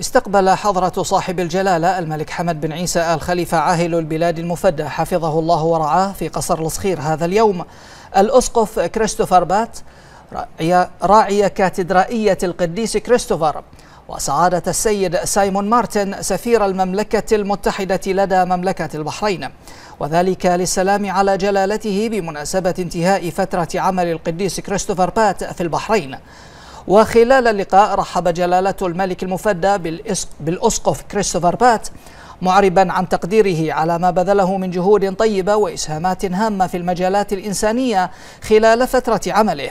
استقبل حضرة صاحب الجلالة الملك حمد بن عيسى آل خليفة عاهل البلاد المفدى حفظه الله ورعاه في قصر الصخير هذا اليوم الأسقف كريستوفر بات راعي كاتدرائية القديس كريستوفر وسعادة السيد سايمون مارتن سفير المملكة المتحدة لدى مملكة البحرين وذلك للسلام على جلالته بمناسبة انتهاء فترة عمل القديس كريستوفر بات في البحرين وخلال اللقاء رحب جلالة الملك المفدى بالأسقف كريستوفر بات معربا عن تقديره على ما بذله من جهود طيبة وإسهامات هامة في المجالات الإنسانية خلال فترة عمله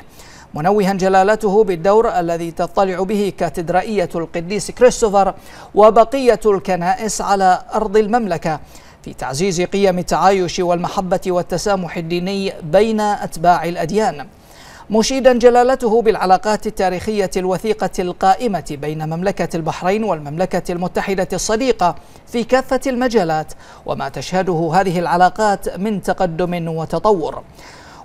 منوها جلالته بالدور الذي تطلع به كاتدرائية القديس كريستوفر وبقية الكنائس على أرض المملكة في تعزيز قيم التعايش والمحبة والتسامح الديني بين أتباع الأديان مشيدا جلالته بالعلاقات التاريخية الوثيقة القائمة بين مملكة البحرين والمملكة المتحدة الصديقة في كافة المجالات وما تشهده هذه العلاقات من تقدم وتطور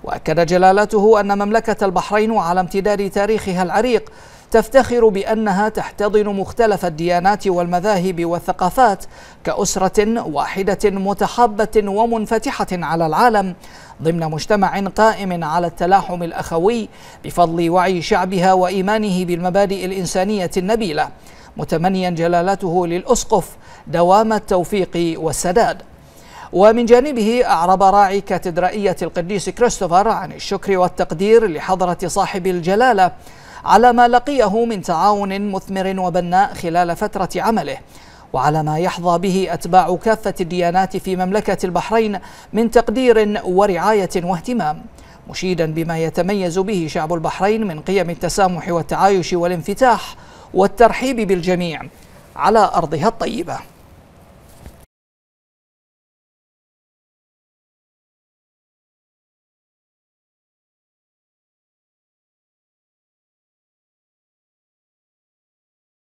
وأكد جلالته أن مملكة البحرين وعلى امتداد تاريخها العريق تفتخر بأنها تحتضن مختلف الديانات والمذاهب والثقافات كأسرة واحدة متحابة ومنفتحة على العالم ضمن مجتمع قائم على التلاحم الأخوي بفضل وعي شعبها وإيمانه بالمبادئ الإنسانية النبيلة متمنيا جلالته للأسقف دوام التوفيق والسداد ومن جانبه أعرب راعي كاتدرائية القديس كريستوفر عن الشكر والتقدير لحضرة صاحب الجلالة على ما لقيه من تعاون مثمر وبناء خلال فترة عمله وعلى ما يحظى به أتباع كافة الديانات في مملكة البحرين من تقدير ورعاية واهتمام مشيدا بما يتميز به شعب البحرين من قيم التسامح والتعايش والانفتاح والترحيب بالجميع على أرضها الطيبة